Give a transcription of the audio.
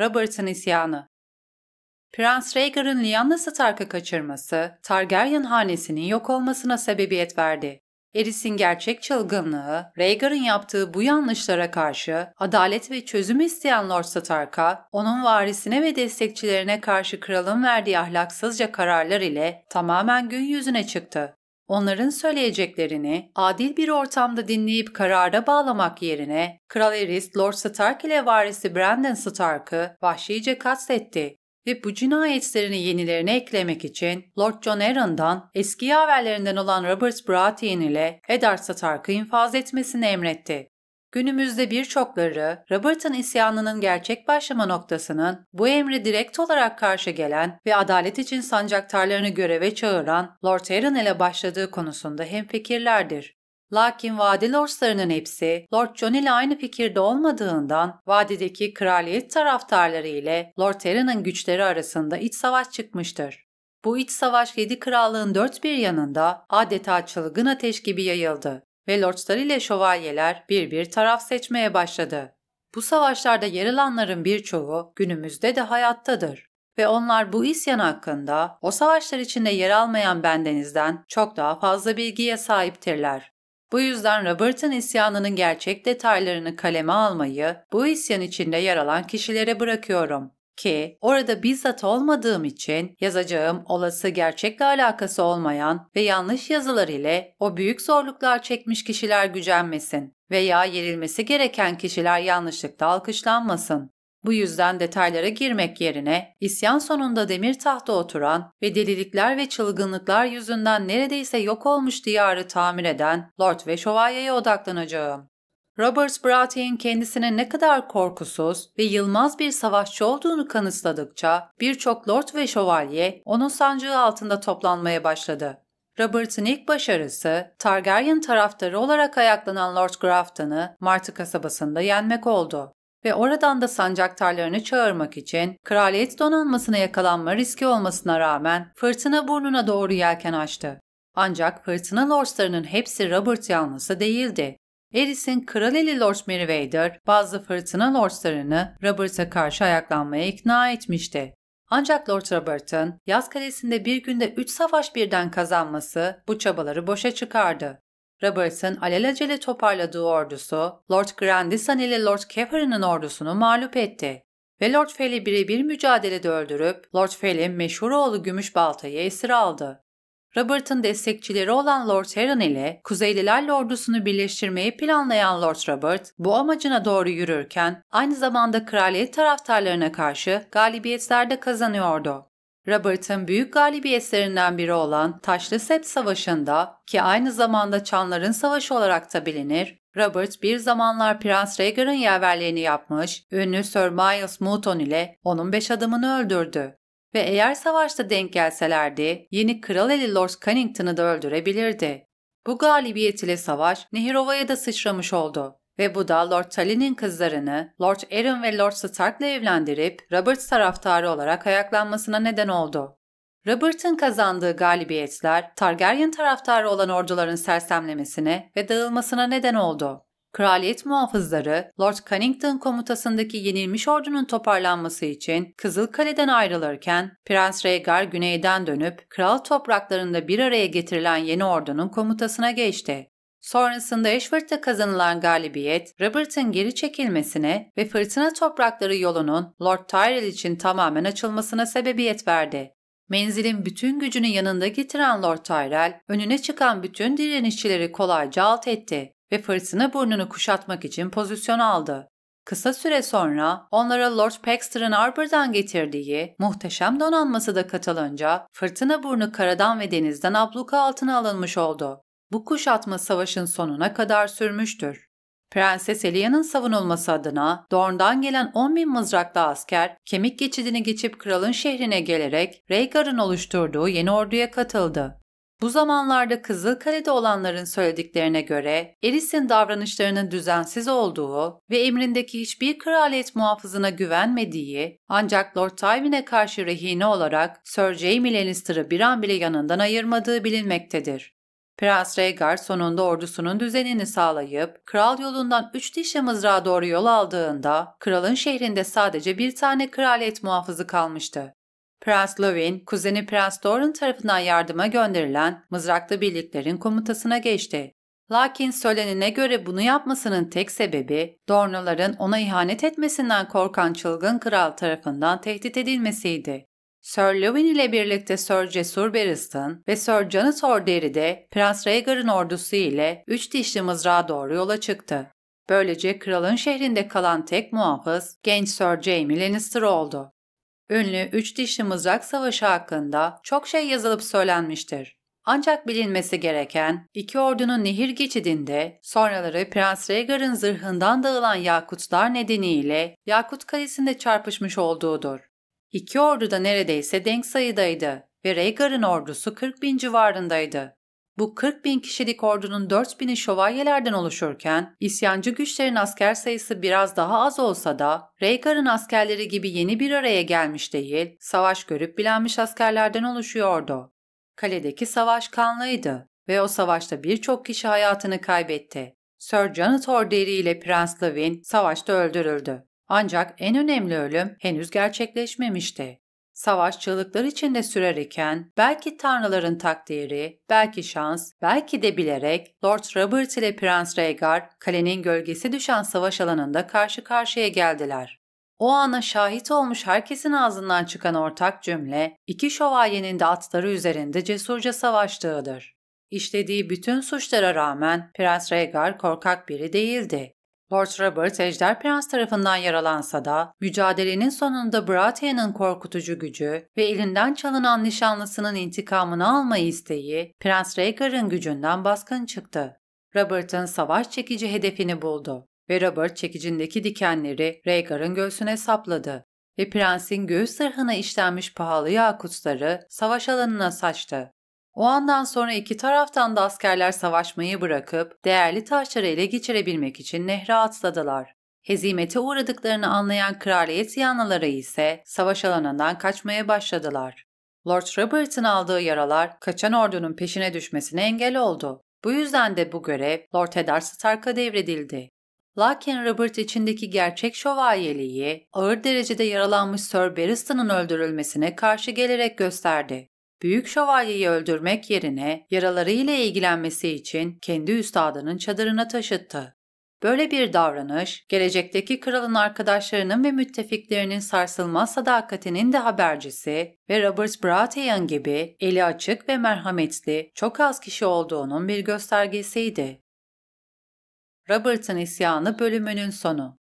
Robert'ın isyanı Prens Rhaegar'ın Lyanna Stark'ı kaçırması, Targaryen hanesinin yok olmasına sebebiyet verdi. Eris'in gerçek çılgınlığı, Rhaegar'ın yaptığı bu yanlışlara karşı adalet ve çözüm isteyen Lord Stark'a, onun varisine ve destekçilerine karşı kralın verdiği ahlaksızca kararlar ile tamamen gün yüzüne çıktı. Onların söyleyeceklerini adil bir ortamda dinleyip karara bağlamak yerine Kral Eris, Lord Stark ile varisi Brandon Stark'ı vahşice katletti ve bu cinayetlerini yenilerine eklemek için Lord John Arryn'dan eski yaverlerinden olan Robert Baratheon ile Eddard Stark'ı infaz etmesini emretti. Günümüzde birçokları Robert'ın isyanının gerçek başlama noktasının bu emri direkt olarak karşı gelen ve adalet için sancaktarlarını göreve çağıran Lord Heron ile başladığı konusunda hemfikirlerdir. Lakin vadi lordslarının hepsi Lord John ile aynı fikirde olmadığından vadideki kraliyet taraftarları ile Lord Heron'ın güçleri arasında iç savaş çıkmıştır. Bu iç savaş yedi krallığın dört bir yanında adeta çılgın ateş gibi yayıldı ve lordslar ile şövalyeler bir bir taraf seçmeye başladı. Bu savaşlarda yer alanların birçoğu günümüzde de hayattadır ve onlar bu isyan hakkında o savaşlar içinde yer almayan bendenizden çok daha fazla bilgiye sahiptirler. Bu yüzden Robert'ın isyanının gerçek detaylarını kaleme almayı bu isyan içinde yer alan kişilere bırakıyorum ki orada bizzat olmadığım için yazacağım olası gerçekle alakası olmayan ve yanlış yazılar ile o büyük zorluklar çekmiş kişiler gücenmesin veya yerilmesi gereken kişiler yanlışlıkla alkışlanmasın. Bu yüzden detaylara girmek yerine isyan sonunda demir tahta oturan ve delilikler ve çılgınlıklar yüzünden neredeyse yok olmuş diyarı tamir eden Lord ve Şövalye'ye odaklanacağım. Robert Baratheon kendisine ne kadar korkusuz ve yılmaz bir savaşçı olduğunu kanıtladıkça birçok lord ve şövalye onun sancağı altında toplanmaya başladı. Robert'ın ilk başarısı Targaryen taraftarı olarak ayaklanan Lord Grafton'ı Martı kasabasında yenmek oldu ve oradan da sancaktarlarını çağırmak için kraliyet donanmasına yakalanma riski olmasına rağmen fırtına burnuna doğru yelken açtı. Ancak fırtına lordlarının hepsi Robert yanlısı değildi. Eris'in Kraleli Lord Merivader bazı fırtına lordlarını Robert'a karşı ayaklanmaya ikna etmişti. Ancak Lord Robert'ın Yaz Kalesi'nde bir günde 3 savaş birden kazanması bu çabaları boşa çıkardı. Robert'ın alelacele toparladığı ordusu Lord Grandison ile Lord Caverin'in ordusunu mağlup etti ve Lord Feli birebir mücadelede öldürüp Lord Fel'in meşhur oğlu Gümüş Balta'yı esir aldı. Robert'ın destekçileri olan Lord Heron ile Kuzeylilerle ordusunu birleştirmeyi planlayan Lord Robert bu amacına doğru yürürken aynı zamanda kraliyet taraftarlarına karşı galibiyetlerde kazanıyordu. Robert'ın büyük galibiyetlerinden biri olan Taşlı Sept Savaşı'nda ki aynı zamanda Çanların Savaşı olarak da bilinir, Robert bir zamanlar Prens Rhaegar'ın yaverliğini yapmış, ünlü Sir Miles Mouton ile onun beş adamını öldürdü ve eğer savaşta denk gelselerdi yeni kral eli Lord Cunnington'ı da öldürebilirdi. Bu galibiyet ile savaş Nehirova'ya da sıçramış oldu ve bu da Lord Tully'nin kızlarını Lord Arryn ve Lord Stark'la evlendirip Robert taraftarı olarak ayaklanmasına neden oldu. Robert'ın kazandığı galibiyetler Targaryen taraftarı olan orduların sersemlemesine ve dağılmasına neden oldu. Kraliyet muhafızları Lord Connington komutasındaki yenilmiş ordunun toparlanması için Kızıl Kaleden ayrılırken Prens Rhaegar güneyden dönüp kral topraklarında bir araya getirilen yeni ordunun komutasına geçti. Sonrasında Ashford'da kazanılan galibiyet, Robert'ın geri çekilmesine ve fırtına toprakları yolunun Lord Tyrell için tamamen açılmasına sebebiyet verdi. Menzilin bütün gücünü yanında getiren Lord Tyrell, önüne çıkan bütün direnişçileri kolayca alt etti ve fırtına burnunu kuşatmak için pozisyon aldı. Kısa süre sonra onlara Lord Paxter'ın Arbor'dan getirdiği muhteşem donanması da katılınca fırtına burnu karadan ve denizden abluka altına alınmış oldu. Bu kuşatma savaşın sonuna kadar sürmüştür. Prenses Elia'nın savunulması adına Dorn'dan gelen 10 bin mızraklı asker kemik geçidini geçip kralın şehrine gelerek Rhaegar'ın oluşturduğu yeni orduya katıldı. Bu zamanlarda Kızılkale'de olanların söylediklerine göre Eris'in davranışlarının düzensiz olduğu ve emrindeki hiçbir kraliyet muhafızına güvenmediği ancak Lord Tywin'e karşı rehine olarak Sir Jaime Lannister'ı bir an bile yanından ayırmadığı bilinmektedir. Prens Rhaegar sonunda ordusunun düzenini sağlayıp kral yolundan üç dişe mızrağa doğru yol aldığında kralın şehrinde sadece bir tane kraliyet muhafızı kalmıştı. Prens Lovin, kuzeni Prens Doran tarafından yardıma gönderilen mızraklı birliklerin komutasına geçti. Lakin Solen'ine göre bunu yapmasının tek sebebi Dornaların ona ihanet etmesinden korkan çılgın kral tarafından tehdit edilmesiydi. Sir Lewin ile birlikte Sir Cesur Beriston ve Sir Janet Orderi de Prens Rhaegar'ın ordusu ile üç dişli mızrağa doğru yola çıktı. Böylece kralın şehrinde kalan tek muhafız genç Sir Jaime Lannister oldu. Ünlü üç dişli mızrak savaşı hakkında çok şey yazılıp söylenmiştir. Ancak bilinmesi gereken iki ordunun nehir geçidinde sonraları Prens Rhaegar'ın zırhından dağılan yakutlar nedeniyle Yakut Kalesi'nde çarpışmış olduğudur. İki ordu da neredeyse denk sayıdaydı ve Rhaegar'ın ordusu 40 bin civarındaydı. Bu 40 bin kişilik ordunun 4 bini şövalyelerden oluşurken, isyancı güçlerin asker sayısı biraz daha az olsa da, Rhaegar'ın askerleri gibi yeni bir araya gelmiş değil, savaş görüp bilenmiş askerlerden oluşuyordu. Kaledeki savaş kanlıydı ve o savaşta birçok kişi hayatını kaybetti. Sir Janet Orderi ile Prens Lewin savaşta öldürüldü. Ancak en önemli ölüm henüz gerçekleşmemişti. Savaş çığlıklar içinde sürer iken belki tanrıların takdiri, belki şans, belki de bilerek Lord Robert ile Prens Rhaegar kalenin gölgesi düşen savaş alanında karşı karşıya geldiler. O ana şahit olmuş herkesin ağzından çıkan ortak cümle, iki şövalyenin de atları üzerinde cesurca savaştığıdır. İşlediği bütün suçlara rağmen Prens Rhaegar korkak biri değildi. Lord Robert Ejder Prens tarafından yaralansa da mücadelenin sonunda Bratia'nın korkutucu gücü ve elinden çalınan nişanlısının intikamını alma isteği Prens Rhaegar'ın gücünden baskın çıktı. Robert'ın savaş çekici hedefini buldu ve Robert çekicindeki dikenleri Rhaegar'ın göğsüne sapladı ve prensin göğüs sırhına işlenmiş pahalı yakutları savaş alanına saçtı. O andan sonra iki taraftan da askerler savaşmayı bırakıp değerli taşları ele geçirebilmek için nehre atladılar. Hezimete uğradıklarını anlayan kraliyet yanlıları ise savaş alanından kaçmaya başladılar. Lord Robert'ın aldığı yaralar kaçan ordunun peşine düşmesine engel oldu. Bu yüzden de bu görev Lord Eddard Stark'a devredildi. Lakin Robert içindeki gerçek şövalyeliği ağır derecede yaralanmış Sir Barristan'ın öldürülmesine karşı gelerek gösterdi. Büyük şövalyeyi öldürmek yerine yaraları ile ilgilenmesi için kendi üstadının çadırına taşıttı. Böyle bir davranış, gelecekteki kralın arkadaşlarının ve müttefiklerinin sarsılmaz sadakatinin de habercisi ve Robert Baratheon gibi eli açık ve merhametli çok az kişi olduğunun bir göstergesiydi. Robert'ın isyanı bölümünün sonu